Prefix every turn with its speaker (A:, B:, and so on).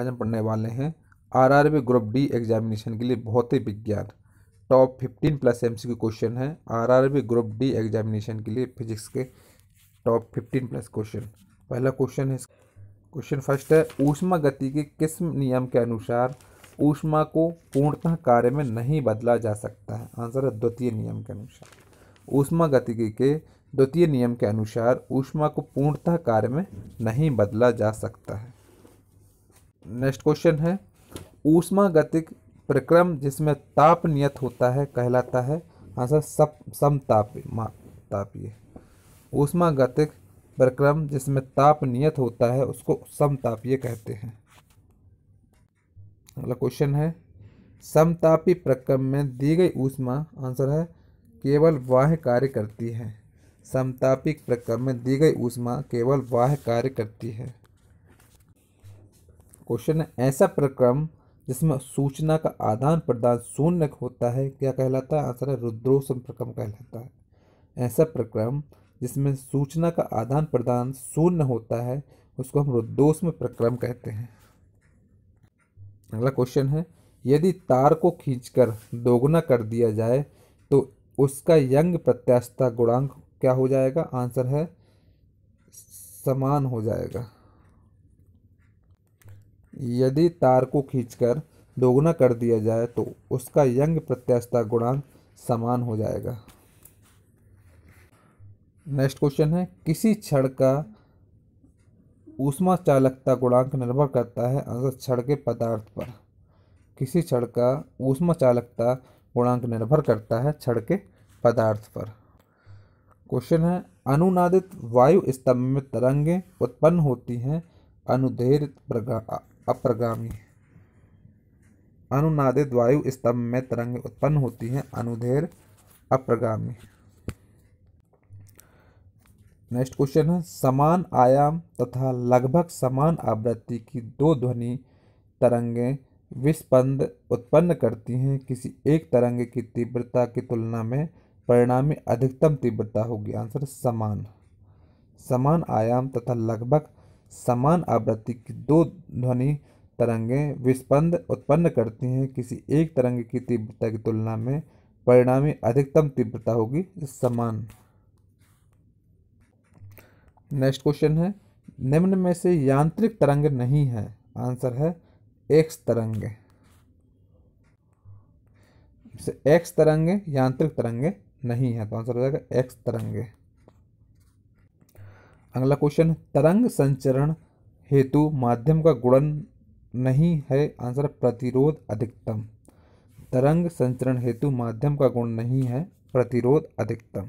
A: आज हम पढ़ने वाले हैं R R B group D examination के लिए बहुत ही विज्ञान top fifteen plus M C question है R R B group D examination के लिए फिजिक्स के टॉप फिफ्टीन प्लस क्वेश्चन पहला क्वेश्चन है क्वेश्चन फर्स्ट है ऊष्मा गति के किस नियम के अनुसार ऊष्मा को पूर्णतः कार्य में नहीं बदला जा सकता है आंसर है द्वितीय नियम के अनुसार ऊष्मा गति के द्वितीय नियम के अनुसार ऊष्मा को पूर्णतः कार्य में नहीं बदला जा सकता है नेक्स्ट क्वेश्चन है ऊष्मागतिक प्रक्रम जिसमें ताप नियत होता है कहलाता है आंसर हाँ सब समतापी मा तापीय ऊष्मागतिक प्रक्रम जिसमें ताप नियत होता है उसको समतापीय कहते हैं अगला क्वेश्चन है समतापी प्रक्रम में दी गई ऊष्मा आंसर है केवल वाह कार्य करती है समतापी प्रक्रम में दी गई ऊष्मा केवल वाह कार्य करती है क्वेश्चन है ऐसा प्रक्रम जिसमें सूचना का आदान प्रदान शून्य होता है क्या कहलाता है आंसर है रुद्रोह संप्रक्रम कहलाता है ऐसा प्रक्रम जिसमें सूचना का आदान प्रदान शून्य होता है उसको हम रुद्रोष्म प्रक्रम कहते हैं अगला क्वेश्चन है यदि तार को खींचकर दोगुना कर दिया जाए तो उसका यंग प्रत्याशता गुणांक क्या हो जाएगा आंसर है समान हो जाएगा यदि तार को खींचकर दोगुना कर दिया जाए तो उसका यंग प्रत्यास्थता गुणांक समान हो जाएगा नेक्स्ट क्वेश्चन है किसी क्षण का ऊष्मा चालकता गुणांक निर्भर करता है आंसर क्षण के पदार्थ पर किसी क्षण का ऊष्मा चालकता गुणांक निर्भर करता है क्षण के पदार्थ पर क्वेश्चन है अनुनादित वायु स्तंभ में तरंगें उत्पन्न होती हैं अनुधेरित अप्रगामी अनुनादित वायु स्तंभ में तरंग उत्पन्न होती हैं अनुधेर अप्रगामी नेक्स्ट क्वेश्चन है समान आयाम तथा लगभग समान आवृत्ति की दो ध्वनि तरंगें विस्पंद उत्पन्न करती हैं किसी एक तरंग की तीव्रता की तुलना में परिणामी अधिकतम तीव्रता होगी आंसर समान समान आयाम तथा लगभग समान आवृत्ति की दो ध्वनि तरंगें विस्पंद उत्पन्न करती हैं किसी एक तरंग की तीव्रता की तुलना में परिणामी अधिकतम तीव्रता होगी समान नेक्स्ट क्वेश्चन है निम्न में से यांत्रिक तरंग नहीं है आंसर है एक्स तरंग एक्स तरंगे यांत्रिक तरंगे नहीं है तो आंसर हो जाएगा एक्स तरंगे अगला क्वेश्चन तरंग संचरण हेतु माध्यम का गुणन नहीं है आंसर प्रतिरोध अधिकतम तरंग संचरण हेतु माध्यम का गुण नहीं है प्रतिरोध अधिकतम